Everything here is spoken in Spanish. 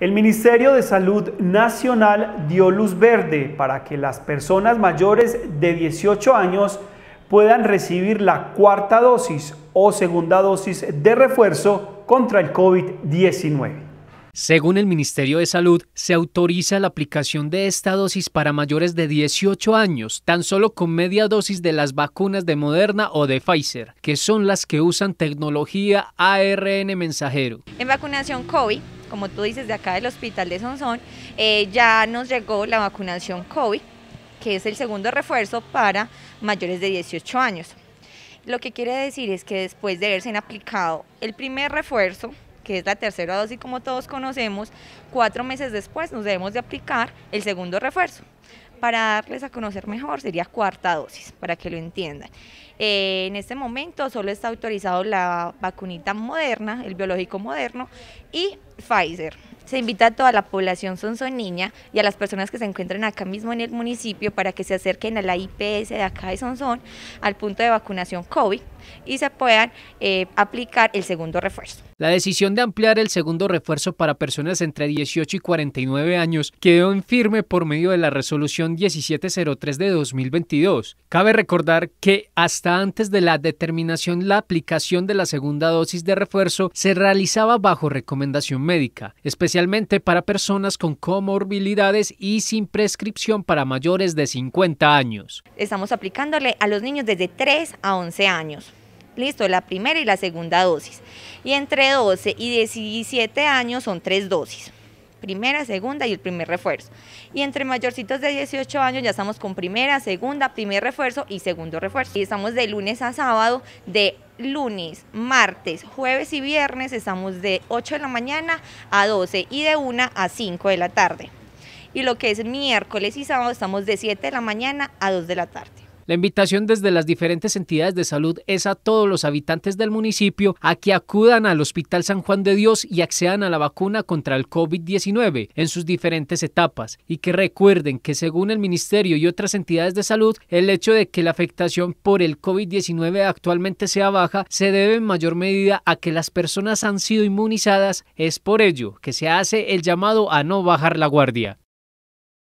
El Ministerio de Salud Nacional dio luz verde para que las personas mayores de 18 años puedan recibir la cuarta dosis o segunda dosis de refuerzo contra el COVID-19. Según el Ministerio de Salud, se autoriza la aplicación de esta dosis para mayores de 18 años, tan solo con media dosis de las vacunas de Moderna o de Pfizer, que son las que usan tecnología ARN mensajero. En vacunación COVID como tú dices, de acá del hospital de Sonsón, eh, ya nos llegó la vacunación COVID, que es el segundo refuerzo para mayores de 18 años. Lo que quiere decir es que después de haberse aplicado el primer refuerzo, que es la tercera dosis como todos conocemos, cuatro meses después nos debemos de aplicar el segundo refuerzo para darles a conocer mejor sería cuarta dosis, para que lo entiendan. Eh, en este momento solo está autorizado la vacunita moderna, el biológico moderno y Pfizer. Se invita a toda la población sonsoniña y a las personas que se encuentran acá mismo en el municipio para que se acerquen a la IPS de acá de sonson al punto de vacunación COVID y se puedan eh, aplicar el segundo refuerzo. La decisión de ampliar el segundo refuerzo para personas entre 18 y 49 años quedó en firme por medio de la resolución 1703 de 2022. Cabe recordar que hasta antes de la determinación la aplicación de la segunda dosis de refuerzo se realizaba bajo recomendación médica, especialmente para personas con comorbilidades y sin prescripción para mayores de 50 años. Estamos aplicándole a los niños desde 3 a 11 años listo, la primera y la segunda dosis. Y entre 12 y 17 años son tres dosis primera, segunda y el primer refuerzo. Y entre mayorcitos de 18 años ya estamos con primera, segunda, primer refuerzo y segundo refuerzo. Y estamos de lunes a sábado, de lunes, martes, jueves y viernes estamos de 8 de la mañana a 12 y de 1 a 5 de la tarde. Y lo que es miércoles y sábado estamos de 7 de la mañana a 2 de la tarde. La invitación desde las diferentes entidades de salud es a todos los habitantes del municipio a que acudan al Hospital San Juan de Dios y accedan a la vacuna contra el COVID-19 en sus diferentes etapas y que recuerden que según el Ministerio y otras entidades de salud, el hecho de que la afectación por el COVID-19 actualmente sea baja se debe en mayor medida a que las personas han sido inmunizadas. Es por ello que se hace el llamado a no bajar la guardia.